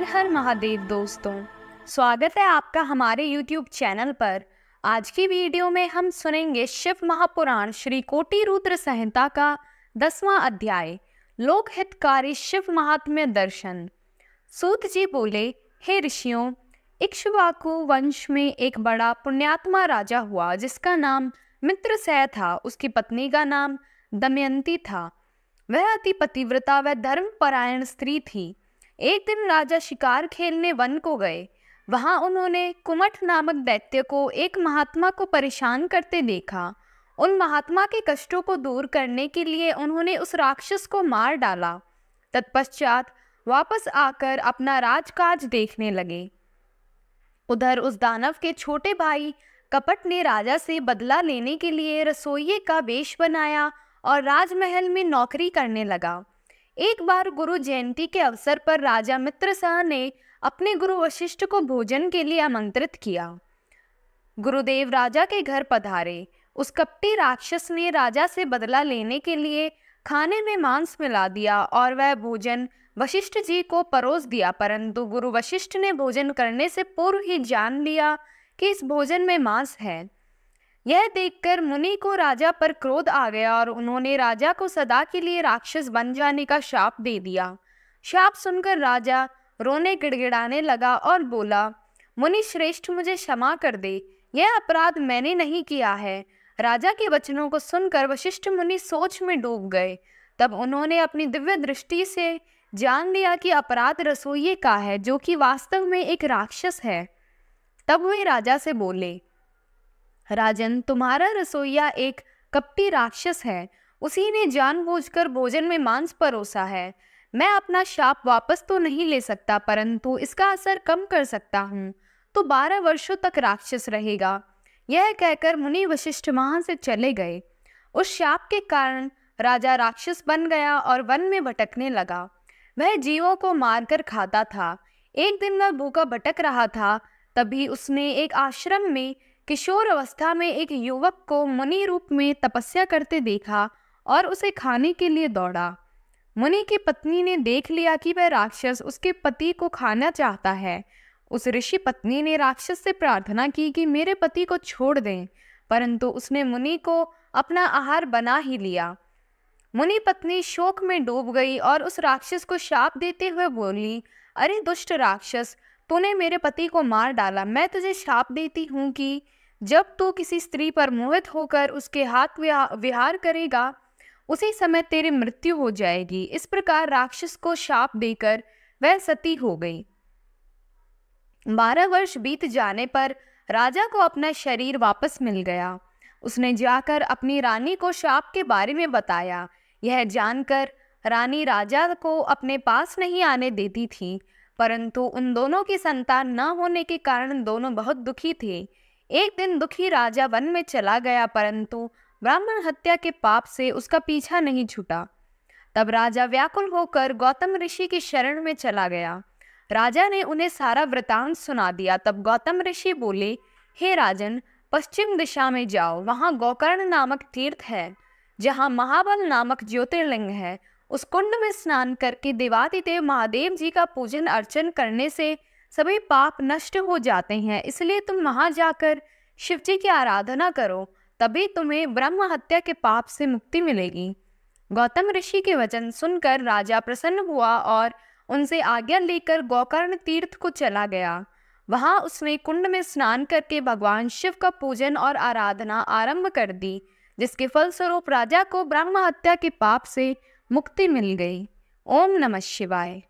हर हर महादेव दोस्तों स्वागत है आपका हमारे YouTube चैनल पर आज की वीडियो में हम सुनेंगे शिव महापुराण श्री कोटि रुद्र संहिता का दसवां अध्याय लोक हितकारी शिव महात्म्य दर्शन सूत जी बोले हे ऋषियों इक्ष्वाकु वंश में एक बड़ा पुण्यात्मा राजा हुआ जिसका नाम मित्र सह था उसकी पत्नी का नाम दमयंती था वह अति पतिव्रता व धर्मपरायण स्त्री थी एक दिन राजा शिकार खेलने वन को गए वहां उन्होंने कुमठ नामक दैत्य को एक महात्मा को परेशान करते देखा उन महात्मा के कष्टों को दूर करने के लिए उन्होंने उस राक्षस को मार डाला तत्पश्चात वापस आकर अपना राजकाज देखने लगे उधर उस दानव के छोटे भाई कपट ने राजा से बदला लेने के लिए रसोइये का वेश बनाया और राजमहल में नौकरी करने लगा एक बार गुरु जयंती के अवसर पर राजा मित्र शाह ने अपने गुरु वशिष्ठ को भोजन के लिए आमंत्रित किया गुरुदेव राजा के घर पधारे उस कपटी राक्षस ने राजा से बदला लेने के लिए खाने में मांस मिला दिया और वह भोजन वशिष्ठ जी को परोस दिया परंतु गुरु वशिष्ठ ने भोजन करने से पूर्व ही जान लिया कि इस भोजन में मांस है यह देखकर मुनि को राजा पर क्रोध आ गया और उन्होंने राजा को सदा के लिए राक्षस बन जाने का शाप दे दिया शाप सुनकर राजा रोने गिड़गिड़ाने लगा और बोला मुनि श्रेष्ठ मुझे क्षमा कर दे यह अपराध मैंने नहीं किया है राजा के वचनों को सुनकर वशिष्ठ मुनि सोच में डूब गए तब उन्होंने अपनी दिव्य दृष्टि से जान लिया कि अपराध रसोई का है जो कि वास्तव में एक राक्षस है तब वे राजा से बोले राजन तुम्हारा रसोईया एक कपटी राक्षस है उसी ने जानबूझकर भोजन में मांस परोसा है मैं अपना शाप वापस तो नहीं ले सकता परंतु इसका असर कम कर सकता हूँ तो बारह वर्षों तक राक्षस रहेगा यह कहकर मुनि वशिष्ठ वहां से चले गए उस शाप के कारण राजा राक्षस बन गया और वन में भटकने लगा वह जीवों को मारकर खाता था एक दिन वह भूखा भटक रहा था तभी उसने एक आश्रम में किशोर अवस्था में एक युवक को मुनि रूप में तपस्या करते देखा और उसे खाने के लिए दौड़ा मुनि की पत्नी ने देख लिया कि वह राक्षस उसके पति को खाना चाहता है उस ऋषि पत्नी ने राक्षस से प्रार्थना की कि मेरे पति को छोड़ दें परंतु उसने मुनि को अपना आहार बना ही लिया मुनि पत्नी शोक में डूब गई और उस राक्षस को शाप देते हुए बोली अरे दुष्ट राक्षस तूने मेरे पति को मार डाला मैं तुझे श्राप देती हूँ कि जब तू किसी स्त्री पर मोहित होकर उसके हाथ विहार करेगा उसी समय तेरी मृत्यु हो जाएगी इस प्रकार राक्षस को शाप देकर वह सती हो गई बारह वर्ष बीत जाने पर राजा को अपना शरीर वापस मिल गया उसने जाकर अपनी रानी को शाप के बारे में बताया यह जानकर रानी राजा को अपने पास नहीं आने देती थी परंतु उन दोनों की संतान न होने के कारण दोनों बहुत दुखी थे एक दिन दुखी राजा वन में चला गया परंतु ब्राह्मण हत्या के पाप से उसका पीछा नहीं छूटा तब राजा व्याकुल होकर गौतम ऋषि की शरण में चला गया राजा ने उन्हें सारा वृतांत सुना दिया तब गौतम ऋषि बोले हे राजन पश्चिम दिशा में जाओ वहाँ गोकर्ण नामक तीर्थ है जहाँ महाबल नामक ज्योतिर्लिंग है उस कुंड में स्नान करके देवादिदेव महादेव जी का पूजन अर्चन करने से सभी पाप नष्ट हो जाते हैं इसलिए तुम वहाँ जाकर शिव जी की आराधना करो तभी तुम्हें ब्रह्म हत्या के पाप से मुक्ति मिलेगी गौतम ऋषि के वचन सुनकर राजा प्रसन्न हुआ और उनसे आज्ञा लेकर गोकर्ण तीर्थ को चला गया वहाँ उसने कुंड में स्नान करके भगवान शिव का पूजन और आराधना आरंभ कर दी जिसके फलस्वरूप राजा को ब्रह्म हत्या के पाप से मुक्ति मिल गई ओम नमः शिवाय